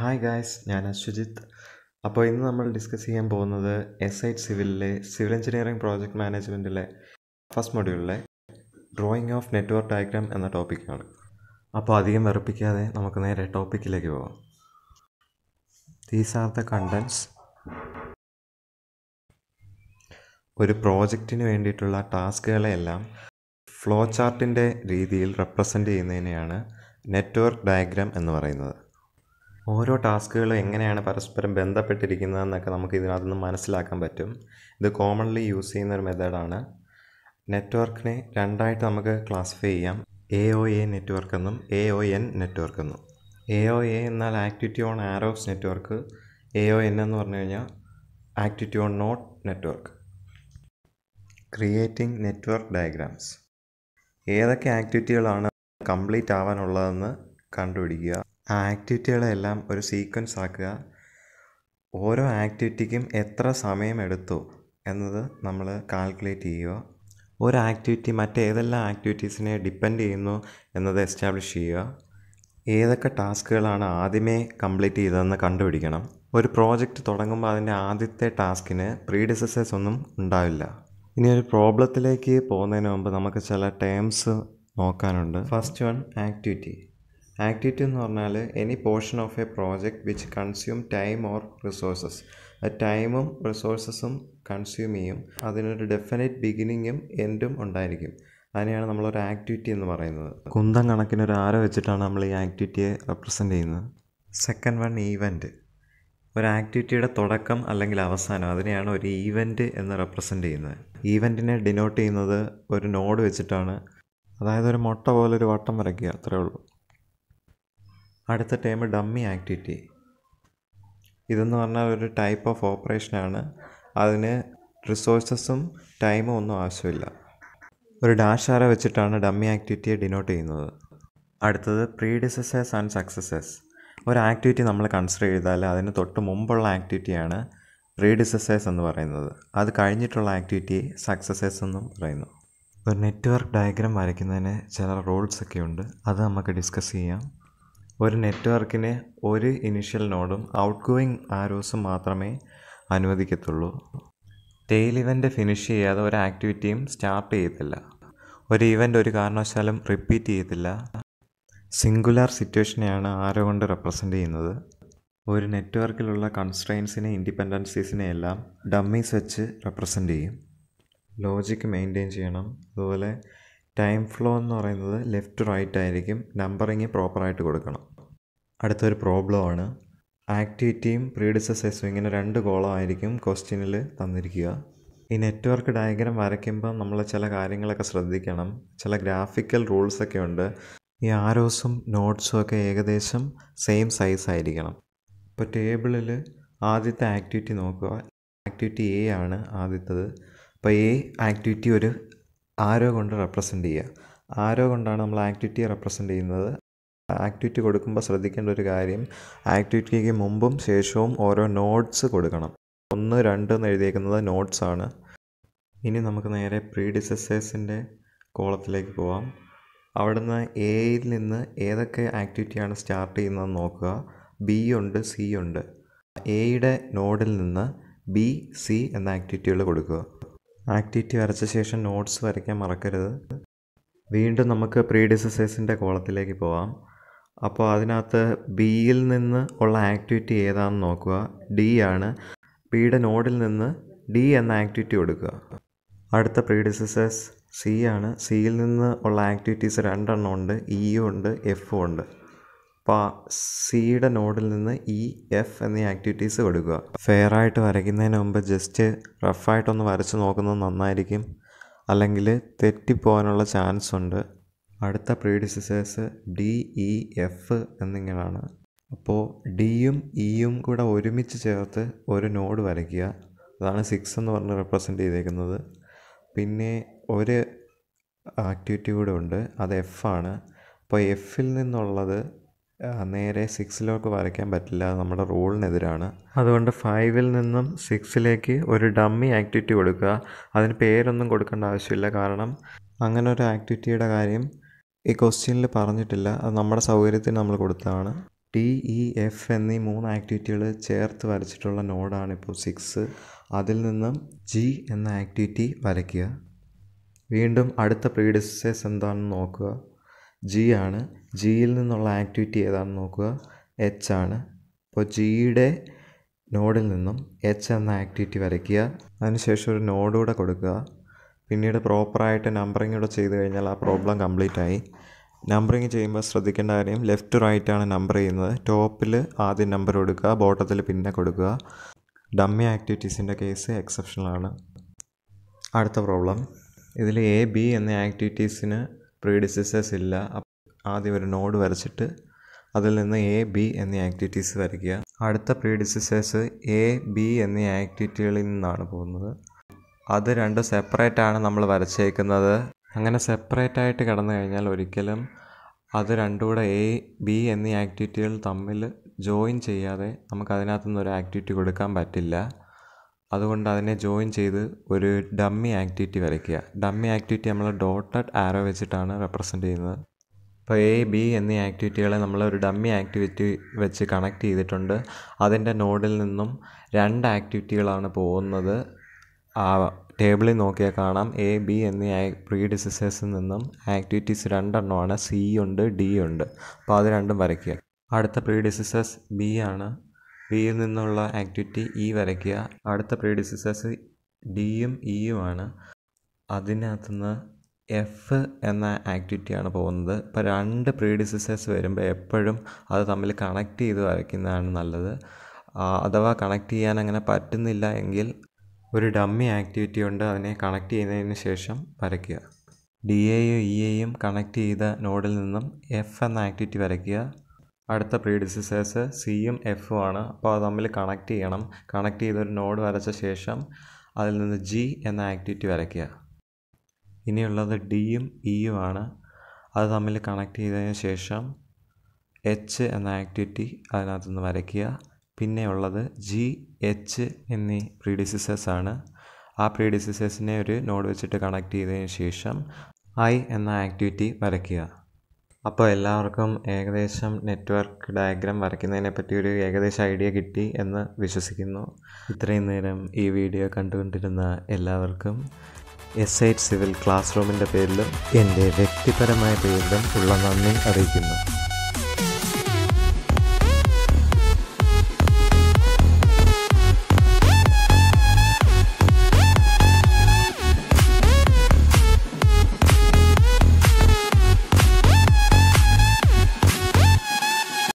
hi guys ഞാൻ അശ്വജിത്ത് അപ്പോൾ ഇന്ന് നമ്മൾ ഡിസ്കസ് ചെയ്യാൻ പോകുന്നത് എസ് ഐ സിവിലെ സിവിൽ എഞ്ചിനീയറിംഗ് പ്രോജക്റ്റ് മാനേജ്മെൻറ്റിലെ ഫസ്റ്റ് മൊഡ്യൂളിലെ ഡ്രോയിങ് ഓഫ് നെറ്റ്വർക്ക് ഡയഗ്രാം എന്ന ടോപ്പിക്കാണ് അപ്പോൾ അധികം വെറുപ്പിക്കാതെ നമുക്ക് നേരെ ടോപ്പിക്കിലേക്ക് പോകാം ദീസ് ആർ ദ കണ്ടൻസ് ഒരു പ്രോജക്റ്റിന് വേണ്ടിയിട്ടുള്ള ടാസ്കുകളെയെല്ലാം ഫ്ലോ ചാർട്ടിൻ്റെ രീതിയിൽ റെപ്രസെൻ്റ് ചെയ്യുന്നതിനെയാണ് നെറ്റ്വർക്ക് ഡയഗ്രാം എന്ന് പറയുന്നത് ഓരോ ടാസ്കുകളും എങ്ങനെയാണ് പരസ്പരം ബന്ധപ്പെട്ടിരിക്കുന്നതെന്നൊക്കെ നമുക്ക് ഇതിനകത്ത് നിന്ന് മനസ്സിലാക്കാൻ പറ്റും ഇത് കോമൺലി യൂസ് ചെയ്യുന്ന ഒരു മെത്തേഡാണ് നെറ്റ്വർക്കിനെ രണ്ടായിട്ട് നമുക്ക് ക്ലാസിഫൈ ചെയ്യാം എ ഒ എ നെറ്റ്വർക്ക് എന്നും എ ഒ എൻ നെറ്റ്വർക്ക് എന്നും എ ഒ എ എന്നാൽ activity on arrows network A O N എന്ന് പറഞ്ഞു കഴിഞ്ഞാൽ activity on node network creating network diagrams ഏതൊക്കെ ആക്ടിവിറ്റികളാണ് കംപ്ലീറ്റ് ആവാനുള്ളതെന്ന് കണ്ടുപിടിക്കുക ആ ആക്ടിവിറ്റികളെല്ലാം ഒരു സീക്വൻസ് ആക്കുക ഓരോ ആക്ടിവിറ്റിക്കും എത്ര സമയമെടുത്തു എന്നത് നമ്മൾ കാൽക്കുലേറ്റ് ചെയ്യുക ഒരു ആക്ടിവിറ്റി മറ്റേതെല്ലാം ആക്ടിവിറ്റീസിനെ ഡിപ്പെൻഡ് ചെയ്യുന്നു എന്നത് എസ്റ്റാബ്ലിഷ് ചെയ്യുക ഏതൊക്കെ ടാസ്കുകളാണ് ആദ്യമേ കംപ്ലീറ്റ് ചെയ്തതെന്ന് കണ്ടുപിടിക്കണം ഒരു പ്രോജക്റ്റ് തുടങ്ങുമ്പോൾ അതിൻ്റെ ആദ്യത്തെ ടാസ്കിന് ഡിസസേഴ്സ് ഒന്നും ഉണ്ടാവില്ല ഇനി ഒരു പ്രോബ്ലത്തിലേക്ക് പോകുന്നതിന് മുമ്പ് നമുക്ക് ചില ടേംസ് നോക്കാനുണ്ട് ഫസ്റ്റ് വൺ ആക്ടിവിറ്റി ആക്ടിവിറ്റി എന്ന് പറഞ്ഞാൽ any portion of a project which consume time or resources ടൈമും റിസോഴ്സസും കൺസ്യൂം ചെയ്യും അതിനൊരു ഡെഫിനറ്റ് ബിഗിനിങ്ങും എൻഡും ഉണ്ടായിരിക്കും അതിനെയാണ് നമ്മളൊരു ആക്ടിവിറ്റി എന്ന് പറയുന്നത് കുന്തം കണക്കിന് ഒരു ആര വെച്ചിട്ടാണ് നമ്മൾ ഈ ആക്ടിവിറ്റിയെ റെപ്രസെൻ്റ് ചെയ്യുന്നത് സെക്കൻഡ് വൺ ഈവൻറ്റ് ഒരു ആക്ടിവിറ്റിയുടെ തുടക്കം അല്ലെങ്കിൽ അവസാനം അതിനെയാണ് ഒരു ഈവൻറ്റ് എന്ന് റെപ്രസെൻ്റ് ചെയ്യുന്നത് ഈവൻറ്റിനെ ഡിനോട്ട് ചെയ്യുന്നത് ഒരു നോഡ് വെച്ചിട്ടാണ് അതായത് ഒരു മുട്ട പോലെ ഒരു വട്ടം വരയ്ക്കുക അത്രേ ഉള്ളൂ അടുത്ത ടേം ഡമ്മി ആക്ടിവിറ്റി ഇതെന്ന് പറഞ്ഞാൽ ഒരു ടൈപ്പ് ഓഫ് ഓപ്പറേഷനാണ് അതിന് റിസോഴ്സസും ടൈമും ഒന്നും ആവശ്യമില്ല ഒരു ഡാഷ് ആര വെച്ചിട്ടാണ് ഡമ്മി ആക്ടിവിറ്റിയെ ഡിനോട്ട് ചെയ്യുന്നത് അടുത്തത് ഡിസസേഴ്സ് ആൻഡ് സക്സസേഴ്സ് ഒരു ആക്ടിവിറ്റി നമ്മൾ കൺസിഡർ ചെയ്താൽ അതിന് തൊട്ട് മുമ്പുള്ള ആക്ടിവിറ്റിയാണ് ഡിസസേഴ്സ് എന്ന് പറയുന്നത് അത് കഴിഞ്ഞിട്ടുള്ള ആക്ടിവിറ്റി സക്സസേഴ്സ് എന്നും പറയുന്നു ഒരു നെറ്റ്വർക്ക് ഡയഗ്രാം വരയ്ക്കുന്നതിന് ചില റൂൾസൊക്കെ ഉണ്ട് അത് നമുക്ക് ഡിസ്കസ് ചെയ്യാം ഒരു നെറ്റ്വർക്കിന് ഒരു ഇനിഷ്യൽ നോഡും ഗോയിങ് ആരോസും മാത്രമേ അനുവദിക്കത്തുള്ളൂ ടെയിൽ ഇവൻ്റ് ഫിനിഷ് ചെയ്യാതെ ഒരു ആക്ടിവിറ്റിയും സ്റ്റാർട്ട് ചെയ്യത്തില്ല ഒരു ഇവൻ്റ് ഒരു കാരണവശാലും റിപ്പീറ്റ് ചെയ്യത്തില്ല സിംഗുലാർ സിറ്റുവേഷനെയാണ് ആരോ കൊണ്ട് റെപ്രസെൻ്റ് ചെയ്യുന്നത് ഒരു നെറ്റ്വർക്കിലുള്ള കൺസ്ട്രെയിൻസിനെ ഇൻഡിപെൻഡൻസീസിനെയെല്ലാം എല്ലാം ഡമ്മീസ് വെച്ച് റെപ്രസെൻ്റ് ചെയ്യും ലോജിക്ക് മെയിൻറ്റെയിൻ ചെയ്യണം അതുപോലെ ടൈം ഫ്ലോ എന്ന് പറയുന്നത് ലെഫ്റ്റ് റൈറ്റ് ആയിരിക്കും നമ്പറിങ് പ്രോപ്പറായിട്ട് കൊടുക്കണം അടുത്തൊരു പ്രോബ്ലം ആണ് ആക്ടിവിറ്റിയും പ്രീഡിസസൈസും ഇങ്ങനെ രണ്ട് കോളമായിരിക്കും ക്വസ്റ്റ്യനിൽ തന്നിരിക്കുക ഈ നെറ്റ്വർക്ക് ഡയഗ്രാം വരയ്ക്കുമ്പോൾ നമ്മൾ ചില കാര്യങ്ങളൊക്കെ ശ്രദ്ധിക്കണം ചില ഗ്രാഫിക്കൽ റൂൾസൊക്കെ ഉണ്ട് ഈ ആരോസും നോട്ട്സും ഒക്കെ ഏകദേശം സെയിം സൈസ് ആയിരിക്കണം ഇപ്പോൾ ടേബിളിൽ ആദ്യത്തെ ആക്ടിവിറ്റി നോക്കുക ആക്ടിവിറ്റി എ ആണ് ആദ്യത്തത് അപ്പോൾ എ ആക്ടിവിറ്റി ഒരു ആരോ കൊണ്ട് റെപ്രസെൻ്റ് ചെയ്യുക ആരോ കൊണ്ടാണ് നമ്മൾ ആക്ടിവിറ്റിയെ റെപ്രസെൻ്റ് ചെയ്യുന്നത് ആക്ടിവിറ്റി കൊടുക്കുമ്പോൾ ശ്രദ്ധിക്കേണ്ട ഒരു കാര്യം ആക്ടിവിറ്റിക്ക് മുമ്പും ശേഷവും ഓരോ നോട്ട്സ് കൊടുക്കണം ഒന്ന് രണ്ട് എന്ന് എഴുതിയേക്കുന്നത് നോട്ട്സ് ആണ് ഇനി നമുക്ക് നേരെ പ്രീഡിസസേഴ്സിൻ്റെ കോളത്തിലേക്ക് പോവാം അവിടുന്ന് എയിൽ നിന്ന് ഏതൊക്കെ ആക്ടിവിറ്റിയാണ് സ്റ്റാർട്ട് ചെയ്യുന്നതെന്ന് നോക്കുക ബി ഉണ്ട് സി ഉണ്ട് എയുടെ നോഡിൽ നിന്ന് ബി സി എന്ന ആക്ടിവിറ്റികൾ കൊടുക്കുക ആക്ടിവിറ്റി വരച്ച ശേഷം നോട്ട്സ് വരയ്ക്കാൻ മറക്കരുത് വീണ്ടും നമുക്ക് പ്രീഡിസസേഴ്സിൻ്റെ കോളത്തിലേക്ക് പോവാം അപ്പോൾ അതിനകത്ത് ബിയിൽ നിന്ന് ഉള്ള ആക്ടിവിറ്റി ഏതാണെന്ന് നോക്കുക ഡി ആണ് ബിയുടെ നോഡിൽ നിന്ന് ഡി എന്ന ആക്ടിവിറ്റി കൊടുക്കുക അടുത്ത പ്രീഡിസസേഴ്സ് സി ആണ് സിയിൽ നിന്ന് ഉള്ള ആക്ടിവിറ്റീസ് രണ്ടെണ്ണം ഉണ്ട് ഇയും e ഉണ്ട് എഫും ഉണ്ട് അപ്പോൾ സിയുടെ നോഡിൽ നിന്ന് ഇ എഫ് എന്നീ ആക്ടിവിറ്റീസ് കൊടുക്കുക ഫെയറായിട്ട് വരയ്ക്കുന്നതിന് മുമ്പ് ജസ്റ്റ് റഫായിട്ടൊന്ന് വരച്ച് നോക്കുന്നത് നന്നായിരിക്കും അല്ലെങ്കിൽ തെറ്റിപ്പോകാനുള്ള ചാൻസ് ഉണ്ട് അടുത്ത പ്രീഡിസിസേഴ്സ് ഡി ഇ എഫ് എന്നിങ്ങനെയാണ് അപ്പോൾ ഡിയും ഇയും കൂടെ ഒരുമിച്ച് ചേർത്ത് ഒരു നോഡ് വരയ്ക്കുക അതാണ് സിക്സ് എന്ന് പറഞ്ഞ് റെപ്രസെൻ്റ് ചെയ്തേക്കുന്നത് പിന്നെ ഒരു ആക്ടിവിറ്റി കൂടെ ഉണ്ട് അത് എഫ് ആണ് അപ്പോൾ എഫിൽ നിന്നുള്ളത് നേരെ സിക്സിലേക്ക് വരയ്ക്കാൻ പറ്റില്ല നമ്മുടെ റൂളിനെതിരാണ് അതുകൊണ്ട് ഫൈവിൽ നിന്നും സിക്സിലേക്ക് ഒരു ഡമ്മി ആക്ടിവിറ്റി കൊടുക്കുക അതിന് പേരൊന്നും കൊടുക്കേണ്ട ആവശ്യമില്ല കാരണം അങ്ങനെ ഒരു ആക്ടിവിറ്റിയുടെ കാര്യം ഈ ക്വസ്റ്റ്യനിൽ പറഞ്ഞിട്ടില്ല അത് നമ്മുടെ സൗകര്യത്തിന് നമ്മൾ കൊടുത്തതാണ് ടി ഇ എഫ് എന്നീ മൂന്ന് ആക്ടിവിറ്റികൾ ചേർത്ത് വരച്ചിട്ടുള്ള നോഡാണ് ഇപ്പോൾ സിക്സ് അതിൽ നിന്നും ജി എന്ന ആക്ടിവിറ്റി വരയ്ക്കുക വീണ്ടും അടുത്ത പ്രീഡിസസേഴ്സ് എന്താണെന്ന് നോക്കുക ജി ആണ് ജിയിൽ നിന്നുള്ള ആക്ടിവിറ്റി ഏതാണെന്ന് നോക്കുക എച്ച് ആണ് അപ്പോൾ ജിയുടെ നോഡിൽ നിന്നും എച്ച് എന്ന ആക്ടിവിറ്റി വരയ്ക്കുക അതിനുശേഷം ഒരു നോഡൂടെ കൊടുക്കുക പിന്നീട് പ്രോപ്പറായിട്ട് നമ്പറിംഗ് കൂടെ ചെയ്ത് കഴിഞ്ഞാൽ ആ പ്രോബ്ലം കംപ്ലീറ്റ് ആയി നമ്പറിങ് ചെയ്യുമ്പോൾ ശ്രദ്ധിക്കേണ്ട കാര്യം ലെഫ്റ്റ് റൈറ്റ് ആണ് നമ്പർ ചെയ്യുന്നത് ടോപ്പിൽ ആദ്യം നമ്പർ കൊടുക്കുക ബോട്ടത്തിൽ പിന്നെ കൊടുക്കുക ഡമ്മി ആക്ടിവിറ്റീസിൻ്റെ കേസ് എക്സെപ്ഷണലാണ് അടുത്ത പ്രോബ്ലം ഇതിൽ എ ബി എന്ന ആക്ടിവിറ്റീസിന് പ്രീഡിസസേഴ്സ് ഇല്ല ആദ്യം ഒരു നോഡ് വരച്ചിട്ട് അതിൽ നിന്ന് എ ബി എന്നീ ആക്ടിവിറ്റീസ് വരയ്ക്കുക അടുത്ത പ്രീഡിസസേഴ്സ് എ ബി എന്നീ ആക്ടിവിറ്റികളിൽ നിന്നാണ് പോകുന്നത് അത് രണ്ടും സെപ്പറേറ്റ് ആണ് നമ്മൾ വരച്ചേക്കുന്നത് അങ്ങനെ സെപ്പറേറ്റ് ആയിട്ട് കടന്നു കഴിഞ്ഞാൽ ഒരിക്കലും അത് രണ്ടുകൂടെ എ ബി എന്നീ ആക്ടിവിറ്റികൾ തമ്മിൽ ജോയിൻ ചെയ്യാതെ നമുക്ക് അതിനകത്തുനിന്ന് ഒരു ആക്ടിവിറ്റി കൊടുക്കാൻ പറ്റില്ല അതുകൊണ്ട് അതിനെ ജോയിൻ ചെയ്ത് ഒരു ഡമ്മി ആക്ടിവിറ്റി വരയ്ക്കുക ഡമ്മി ആക്ടിവിറ്റി നമ്മൾ ഡോട്ടഡ് ആരോ വെച്ചിട്ടാണ് റെപ്രസെൻ്റ് ചെയ്യുന്നത് ഇപ്പോൾ എ ബി എന്നീ ആക്ടിവിറ്റികളെ നമ്മൾ ഒരു ഡമ്മി ആക്ടിവിറ്റി വെച്ച് കണക്ട് ചെയ്തിട്ടുണ്ട് അതിൻ്റെ നോഡിൽ നിന്നും രണ്ട് ആക്ടിവിറ്റികളാണ് പോകുന്നത് ആ ടേബിളിൽ നോക്കിയാൽ കാണാം എ ബി എന്നീ ഡിസിസേഴ്സിൽ നിന്നും ആക്ടിവിറ്റീസ് രണ്ടെണ്ണമാണ് സി ഉണ്ട് ഡി ഉണ്ട് അപ്പോൾ അത് രണ്ടും വരയ്ക്കുക അടുത്ത ഡിസിസേഴ്സ് ബി ആണ് ബിയിൽ നിന്നുള്ള ആക്ടിവിറ്റി ഇ e വരയ്ക്കുക അടുത്ത പ്രീഡിസിസേഴ്സ് ഡിയും ഇയുമാണ് അതിനകത്തുനിന്ന് എഫ് എന്ന ആക്ടിവിറ്റിയാണ് പോകുന്നത് ഇപ്പോൾ രണ്ട് പ്രീഡിസിസേഴ്സ് വരുമ്പോൾ എപ്പോഴും അത് തമ്മിൽ കണക്ട് ചെയ്ത് വരയ്ക്കുന്നതാണ് നല്ലത് അഥവാ കണക്ട് ചെയ്യാൻ അങ്ങനെ പറ്റുന്നില്ല എങ്കിൽ ഒരു ഡമ്മി ആക്ടിവിറ്റി ഉണ്ട് അതിനെ കണക്ട് ചെയ്യുന്നതിന് ശേഷം വരയ്ക്കുക ഡി എയും ഇ എയും കണക്ട് ചെയ്ത നോഡിൽ നിന്നും എഫ് എന്ന ആക്ടിവിറ്റി വരയ്ക്കുക അടുത്ത പ്രീഡിസസേഴ്സ് സിയും എഫും ആണ് അപ്പോൾ അത് തമ്മിൽ കണക്ട് ചെയ്യണം കണക്ട് ചെയ്തൊരു നോഡ് വരച്ച ശേഷം അതിൽ നിന്ന് ജി എന്ന ആക്ടിവിറ്റി വരയ്ക്കുക ഇനിയുള്ളത് ഡിയും ഇയും e ആണ് അത് തമ്മിൽ കണക്ട് ചെയ്തതിന് ശേഷം എച്ച് എന്ന ആക്ടിവിറ്റി അതിനകത്തുനിന്ന് വരയ്ക്കുക ഉള്ളത് ജി എച്ച് എന്നീ പ്രീഡിസിസേഴ്സ് ആണ് ആ പ്രീഡിസിസേഴ്സിനെ ഒരു നോഡ് വെച്ചിട്ട് കണക്ട് ചെയ്തതിന് ശേഷം ഐ എന്ന ആക്ടിവിറ്റി വരയ്ക്കുക അപ്പോൾ എല്ലാവർക്കും ഏകദേശം നെറ്റ്വർക്ക് ഡയഗ്രാം വരയ്ക്കുന്നതിനെ പറ്റി ഒരു ഏകദേശം ഐഡിയ കിട്ടി എന്ന് വിശ്വസിക്കുന്നു ഇത്രയും നേരം ഈ വീഡിയോ കണ്ടുകൊണ്ടിരുന്ന എല്ലാവർക്കും എസ് ഐറ്റ് സിവിൽ ക്ലാസ് റൂമിൻ്റെ പേരിലും എൻ്റെ വ്യക്തിപരമായ പേരിലും ഉള്ള നന്ദി അറിയിക്കുന്നു